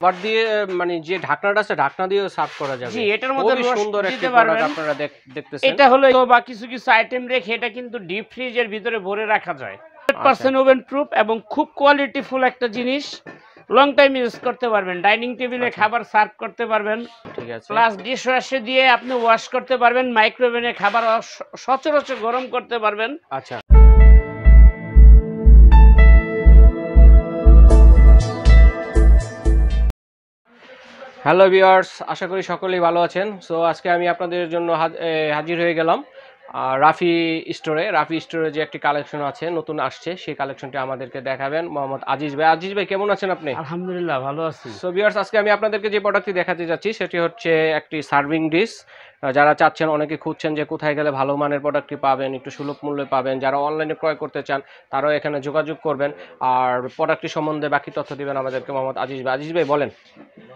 মানে আচ্ছা। খুব কোয়ালিটিফুল একটা জিনিস লং টাইম ইউজ করতে পারবেন ডাইনিং আচ্ছা। টেবিলে খাবার সার্ভ করতে পারবেন ঠিক আছে প্লাস ডিশ ওয়াশে দিয়ে আপনি ওয়াশ করতে পারবেন মাইক্রোওভেনে খাবার সচরাচর গরম করতে পারবেন আচ্ছা হ্যালো ভিওয়ার্স আশা করি সকলেই ভালো আছেন সো আজকে আমি আপনাদের জন্য হাজির হয়ে গেলাম রাফি স্টোরে রাফি স্টোরে যে একটি কালেকশন আছে নতুন আসছে সেই কালেকশনটি আমাদেরকে দেখাবেন মোহাম্মদ আজিজ ভাই আজিজ ভাই কেমন আছেন আপনি আলহামদুলিল্লাহ ভালো আছি সো ভিওয়ার্স আজকে আমি আপনাদেরকে যে প্রোডাক্টটি দেখাতে যাচ্ছি সেটি হচ্ছে একটি সার্ভিং ডিশ যারা চাচ্ছেন অনেকে খুঁজছেন যে কোথায় গেলে ভালো মানের প্রোডাক্টটি পাবেন একটু সুলভ মূল্যে পাবেন যারা অনলাইনে ক্রয় করতে চান তারাও এখানে যোগাযোগ করবেন আর প্রোডাক্টটি সম্বন্ধে বাকি তথ্য দিবেন আমাদেরকে মোহাম্মদ আজিজ ভাই আজিজ ভাই বলেন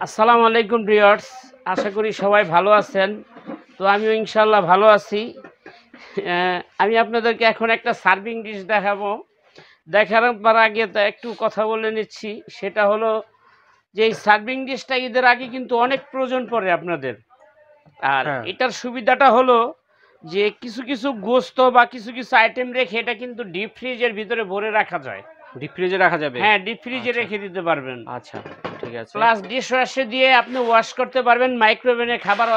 আসসালামু আলাইকুম ডিয়ার্স আশা করি সবাই ভালো আছেন তো আমিও ইনশাল্লাহ ভালো আছি আমি আপনাদেরকে এখন একটা সার্ভিং ডিশ দেখাবো দেখানোর আগে একটু কথা বলে নিচ্ছি সেটা হলো যে এই সার্ভিং ডিশটা ঈদের আগে কিন্তু অনেক প্রয়োজন পড়ে আপনাদের আর হ্যাঁ। এটার সুবিধাটা হলো যে কিছু কিছু গোস্ত বা কিছু কিছু আইটেম রেখে এটা কিন্তু ডিপ ফ্রিজের ভিতরে ভরে রাখা যায় ডিপ ফ্রিজে রাখা যাবে হ্যাঁ ডিপ ফ্রিজে আচ্ছা। রেখে দিতে পারবেন আচ্ছা ঠিক আছে প্লাস ডিশ ওয়াশে দিয়ে আপনি ওয়াশ করতে পারবেন মাইক্রোওভেনে খাবার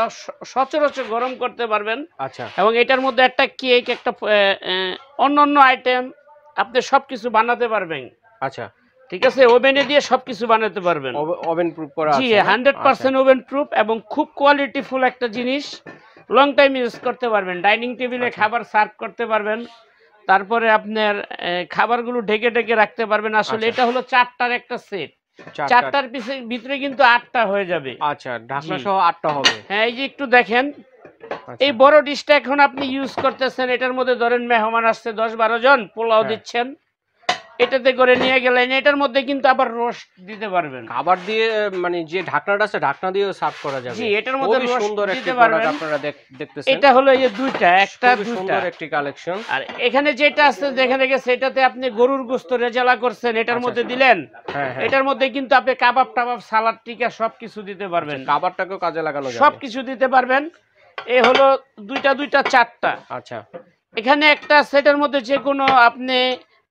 সচরাচর গরম করতে পারবেন আচ্ছা এবং এটার মধ্যে একটা কেক একটা অন্য অন্য আইটেম আপনি সবকিছু বানাতে পারবেন আচ্ছা ঠিক আছে ওভেনে দিয়ে সবকিছু বানাতে পারবেন ওভেন প্রুফ করা জি 100% ওভেন প্রুফ এবং খুব কোয়ালিটিফুল একটা জিনিস লং টাইম ইউজ করতে পারবেন ডাইনিং আচ্ছা। টেবিলে খাবার সার্ভ করতে পারবেন তারপরে আপনার খাবারগুলো ঢেকে ঢেকে রাখতে পারবেন আসলে আচ্ছা। এটা হলো চারটার একটা সেট চারটার পিসের ভিতরে কিন্তু আটটা হয়ে যাবে আচ্ছা ঢাকনা সহ আটটা হবে হ্যাঁ এই যে একটু দেখেন আচ্ছা। এই বড় ডিশটা এখন আপনি ইউজ করতেছেন এটার মধ্যে ধরেন মেহমান আসছে দশ বারো জন পোলাও হ্যাঁ। দিচ্ছেন এটাতে করে নিয়ে গেলেন এটার মধ্যে কিন্তু আবার রস দিতে পারবেন খাবার দিয়ে মানে যে ঢাকনাটা আছে ঢাকনা দিয়েও সার্ভ করা যাবে জি এটার মধ্যে রস সুন্দর একটি প্রোডাক্ট আপনারা দেখতেছেন এটা হলো এই যে দুইটা একটা সুন্দর একটি কালেকশন আর এখানে যেটা আছে যেখানে গেছে এটাতে আপনি গরুর গোশত রেজালা করছেন এটার আচ্ছা, মধ্যে আচ্ছা। দিলেন হ্যাঁ, হ্যাঁ। এটার মধ্যে কিন্তু আপনি কাবাব টাবাব সালাদ টিকা সবকিছু দিতে পারবেন আচ্ছা, কাবাবটাকেও কাজে লাগানো যাবে সবকিছু দিতে পারবেন এ হলো দুইটা দুইটা চারটা আচ্ছা এখানে একটা সেটার মধ্যে যে কোনো আপনি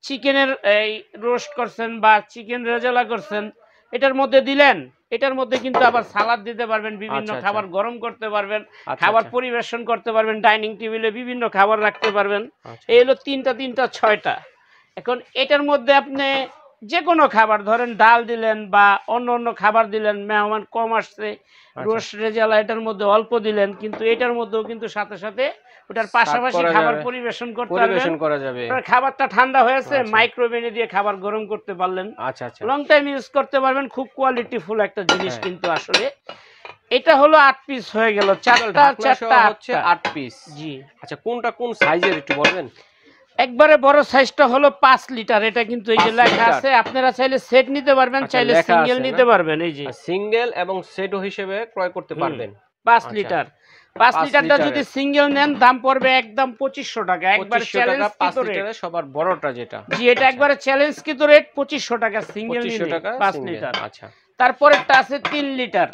চিকেনের এই রোস্ট করছেন বা চিকেন রেজালা করছেন এটার মধ্যে দিলেন এটার মধ্যে কিন্তু আবার সালাদ দিতে পারবেন বিভিন্ন আচ্ছা, আচ্ছা। খাবার গরম করতে পারবেন আচ্ছা, খাবার পরিবেশন করতে পারবেন ডাইনিং টেবিলে বিভিন্ন খাবার রাখতে পারবেন এই হলো তিনটা তিনটা ছয়টা এখন এটার মধ্যে আপনি যে কোনো খাবার ধরেন ডাল দিলেন বা অন্য অন্য খাবার দিলেন মেহমান কম আসছে রোস রেজালা এটার মধ্যে অল্প দিলেন কিন্তু এটার মধ্যেও কিন্তু সাথে সাথে ওটার পাশাপাশি খাবার পরিবেশন করতে পরিবেশন করা যাবে খাবারটা ঠান্ডা হয়েছে আচ্ছা। মাইক্রোওভেনে দিয়ে খাবার গরম করতে পারলেন আচ্ছা আচ্ছা লং টাইম ইউজ করতে পারবেন খুব কোয়ালিটি ফুল একটা জিনিস হ্যাঁ। কিন্তু আসলে এটা হলো আট পিস হয়ে গেল চারটা চারটা হচ্ছে আট পিস জি আচ্ছা কোনটা কোন সাইজের একটু বলবেন একবারে বড় সাইজটা হলো পাঁচ লিটার এটা কিন্তু এই যে লেখা আছে আপনারা চাইলে সেট নিতে পারবেন আচ্ছা, চাইলে সিঙ্গেল নিতে পারবেন এই যে সিঙ্গেল এবং সেটও হিসেবে ক্রয় করতে পারবেন পাঁচ লিটার আচ্ছা। 5 লিটারটা যদি সিঙ্গেল নেন দাম পড়বে একদম 2500 টাকা একবার চ্যালেঞ্জ কি রেট সবার বড়টা যেটা জি এটা আচ্ছা। একবারে চ্যালেঞ্জ কি রেট পঁচিশশো টাকা সিঙ্গেল 2500 টাকা পাঁচ লিটার আচ্ছা তারপরেরটা আছে তিন লিটার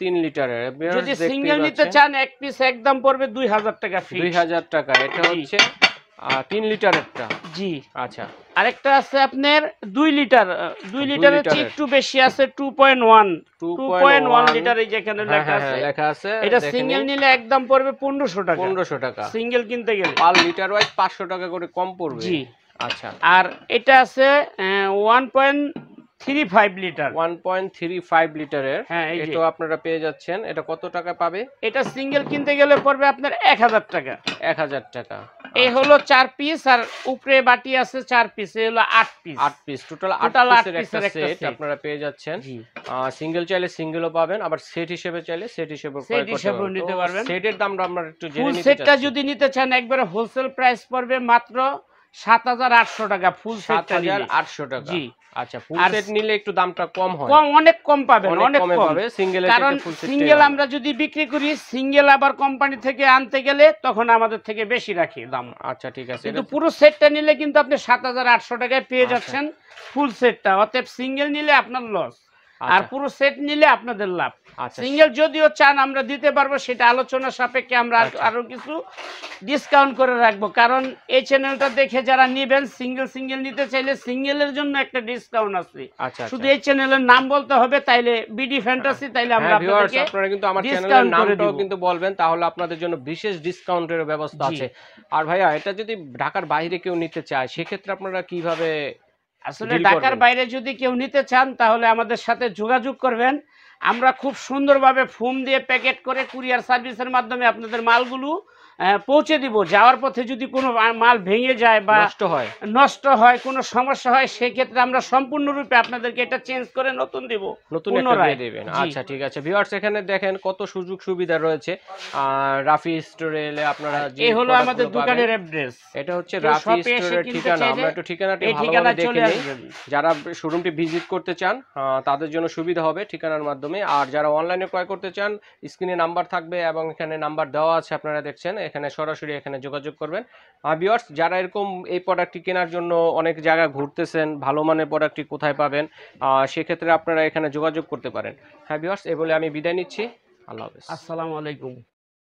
তিন লিটারের যদি সিঙ্গেল নিতে চান এক পিস একদম পড়বে দুই হাজার টাকা ফিক্স হাজার টাকা এটা হচ্ছে তিন লিটার একটা জি আচ্ছা আরেকটা আছে আপনার দুই লিটার দুই লিটারের চেয়ে একটু বেশি আছে two point one two point one litre এই যেখানে হ্যাঁ, লেখা হ্যাঁ, আছে লেখা আছে এটা সিঙ্গেল নিলে একদম পড়বে পনেরোশো টাকা পনেরোশো টাকা সিঙ্গেল কিনতে গেলে পার লিটার ওয়াইজ পাঁচশো টাকা করে কম পড়বে জি আচ্ছা আর এটা আছে ওয়ান পয়েন্ট লিটার 1.35 লিটারের হ্যাঁ আপনারা পেয়ে যাচ্ছেন এটা কত টাকা পাবে এটা সিঙ্গেল কিনতে গেলে পড়বে আপনার 1000 টাকা 1000 টাকা এই আচ্ছা। হলো 4 পিস আর উপরে বাটি আছে 4 পিস এই হলো 8 পিস 8 পিস টোটাল 8 পিসের একটা সেট আপনারা পেয়ে যাচ্ছেন সিঙ্গেল চাইলে সিঙ্গেলও পাবেন আবার সেট হিসেবে চাইলে সেট হিসেবে সেট হিসেবে নিতে পারবেন সেটের দামটা আমরা একটু জেনে নিতে চাই সেটটা যদি নিতে চান একবারে হোলসেল প্রাইস পড়বে মাত্র 7800 টাকা ফুল সেট 7800 টাকা জি আচ্ছা ফুল সেট নিলে একটু দামটা কম হয় কম অনেক কম পাবেন অনেক কম পাবে সিঙ্গেল কারণ সিঙ্গেল আমরা যদি বিক্রি করি সিঙ্গেল আবার কোম্পানি থেকে আনতে গেলে তখন আমাদের থেকে বেশি রাখি দাম আচ্ছা ঠিক আছে কিন্তু পুরো সেটটা নিলে কিন্তু আপনি 7800 টাকায় পেয়ে আচ্ছা। যাচ্ছেন ফুল সেটটা অতএব সিঙ্গেল নিলে আপনার লস আর আচ্ছা। পুরো সেট নিলে আপনাদের লাভ সিঙ্গেল আচ্ছা। যদিও চান আমরা দিতে পারবো সেটা আলোচনা সাপেক্ষে আমরা আচ্ছা। আরো কিছু ডিসকাউন্ট করে রাখবো কারণ এই চ্যানেলটা দেখে যারা নেবেন সিঙ্গেল সিঙ্গেল নিতে চাইলে সিঙ্গেলের জন্য একটা ডিসকাউন্ট আছে শুধু এই চ্যানেলের নাম বলতে হবে তাইলে বিডি ফ্যান্টাসি তাইলে আমরা হ্যাঁ, আপনাদেরকে আপনারা কিন্তু আমার চ্যানেলের নামটাও কিন্তু বলবেন তাহলে আপনাদের জন্য বিশেষ ডিসকাউন্টের ব্যবস্থা আছে আর ভাইয়া এটা যদি ঢাকার বাইরে কেউ নিতে চায় সেক্ষেত্রে আপনারা কিভাবে আসলে ঢাকার বাইরে যদি কেউ নিতে চান তাহলে আমাদের সাথে যোগাযোগ করবেন আমরা খুব সুন্দরভাবে ফোম দিয়ে প্যাকেট করে কুরিয়ার সার্ভিসের মাধ্যমে আপনাদের মালগুলো পৌঁছে দিব যাওয়ার পথে যদি কোনো মাল ভেঙে যায় বা নষ্ট হয় নষ্ট হয় কোনো সমস্যা হয় সেক্ষেত্রে আমরা সম্পূর্ণরূপে আপনাদেরকে এটা চেঞ্জ করে নতুন দিব নতুন দেবেন আচ্ছা ঠিক আছে ভিওয়ার্স এখানে দেখেন কত সুযোগ সুবিধা রয়েছে রাফি স্টোরে এলে আপনারা এ হলো আমাদের দোকানের অ্যাড্রেস এটা হচ্ছে রাফি স্টোরের ঠিকানা আমরা একটু ঠিকানাটি ভালোভাবে দেখে নিই যারা শোরুমটি ভিজিট করতে চান তাদের জন্য সুবিধা হবে ঠিকানার মাধ্যমে মাধ্যমে আর যারা অনলাইনে ক্রয় করতে চান স্ক্রিনে নাম্বার থাকবে এবং এখানে নাম্বার দেওয়া আছে আপনারা দেখছেন এখানে সরাসরি এখানে যোগাযোগ করবেন বিয়ার্স যারা এরকম এই প্রোডাক্টটি কেনার জন্য অনেক জায়গা ঘুরতেছেন ভালো মানের প্রোডাক্টটি কোথায় পাবেন সেক্ষেত্রে আপনারা এখানে যোগাযোগ করতে পারেন হ্যাঁ বিওয়ার্স এ বলে আমি বিদায় নিচ্ছি আল্লাহ হাফেজ আসসালামু আলাইকুম